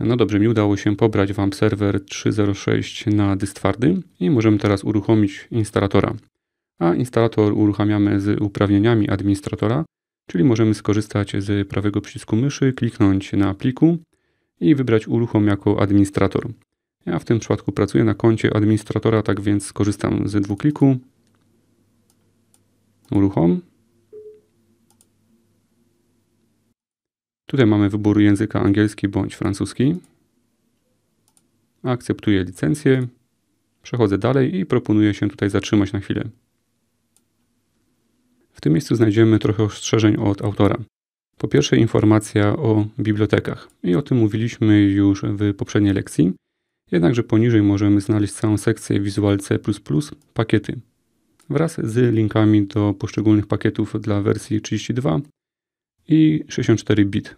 No dobrze, mi udało się pobrać Wam serwer 3.06 na dysk twardy i możemy teraz uruchomić instalatora. A instalator uruchamiamy z uprawnieniami administratora, czyli możemy skorzystać z prawego przycisku myszy, kliknąć na pliku i wybrać uruchom jako administrator. Ja w tym przypadku pracuję na koncie administratora, tak więc skorzystam z dwukliku. Uruchom. Tutaj mamy wybór języka angielski bądź francuski. Akceptuję licencję. Przechodzę dalej i proponuję się tutaj zatrzymać na chwilę. W tym miejscu znajdziemy trochę ostrzeżeń od autora. Po pierwsze informacja o bibliotekach i o tym mówiliśmy już w poprzedniej lekcji, jednakże poniżej możemy znaleźć całą sekcję Visual C++ pakiety wraz z linkami do poszczególnych pakietów dla wersji 32 i 64 bit.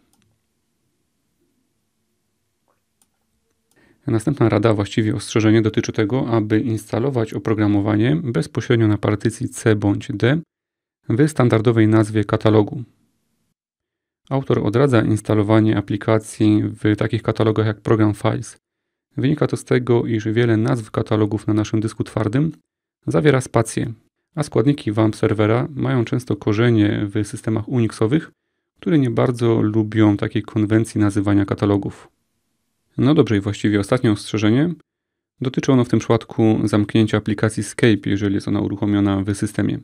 Następna rada, właściwie ostrzeżenie, dotyczy tego, aby instalować oprogramowanie bezpośrednio na partycji C bądź D w standardowej nazwie katalogu. Autor odradza instalowanie aplikacji w takich katalogach jak Program Files. Wynika to z tego, iż wiele nazw katalogów na naszym dysku twardym zawiera spacje, a składniki WAMP serwera mają często korzenie w systemach Unixowych które nie bardzo lubią takiej konwencji nazywania katalogów. No dobrze, i właściwie ostatnie ostrzeżenie. Dotyczy ono w tym przypadku zamknięcia aplikacji Skype, jeżeli jest ona uruchomiona w systemie.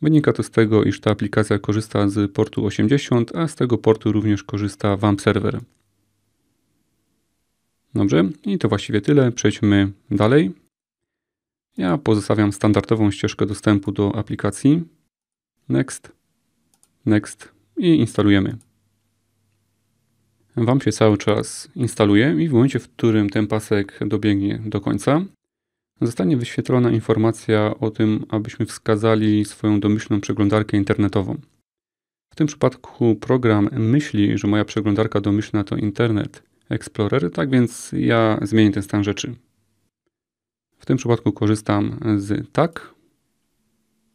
Wynika to z tego, iż ta aplikacja korzysta z portu 80, a z tego portu również korzysta WAMP serwer. Dobrze, i to właściwie tyle. Przejdźmy dalej. Ja pozostawiam standardową ścieżkę dostępu do aplikacji. Next, next, i instalujemy. Wam się cały czas instaluje i w momencie, w którym ten pasek dobiegnie do końca, zostanie wyświetlona informacja o tym, abyśmy wskazali swoją domyślną przeglądarkę internetową. W tym przypadku program myśli, że moja przeglądarka domyślna to Internet Explorer, tak więc ja zmienię ten stan rzeczy. W tym przypadku korzystam z tak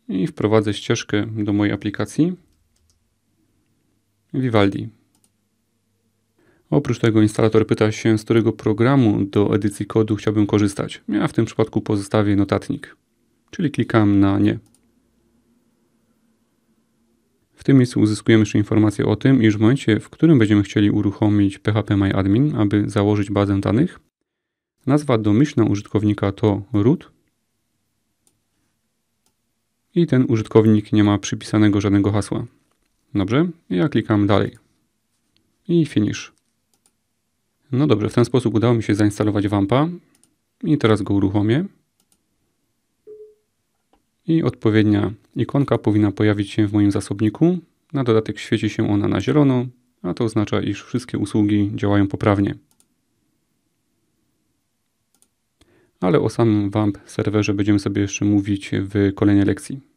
i wprowadzę ścieżkę do mojej aplikacji. Vivaldi. Oprócz tego instalator pyta się, z którego programu do edycji kodu chciałbym korzystać. Ja w tym przypadku pozostawię notatnik, czyli klikam na nie. W tym miejscu uzyskujemy jeszcze informację o tym, iż w momencie, w którym będziemy chcieli uruchomić PHP MyAdmin, aby założyć bazę danych, nazwa domyślna użytkownika to root i ten użytkownik nie ma przypisanego żadnego hasła. Dobrze, ja klikam dalej. I finish. No dobrze, w ten sposób udało mi się zainstalować Wampa. I teraz go uruchomię. I odpowiednia ikonka powinna pojawić się w moim zasobniku. Na dodatek świeci się ona na zielono, a to oznacza, iż wszystkie usługi działają poprawnie. Ale o samym WAMP serwerze będziemy sobie jeszcze mówić w kolejnej lekcji.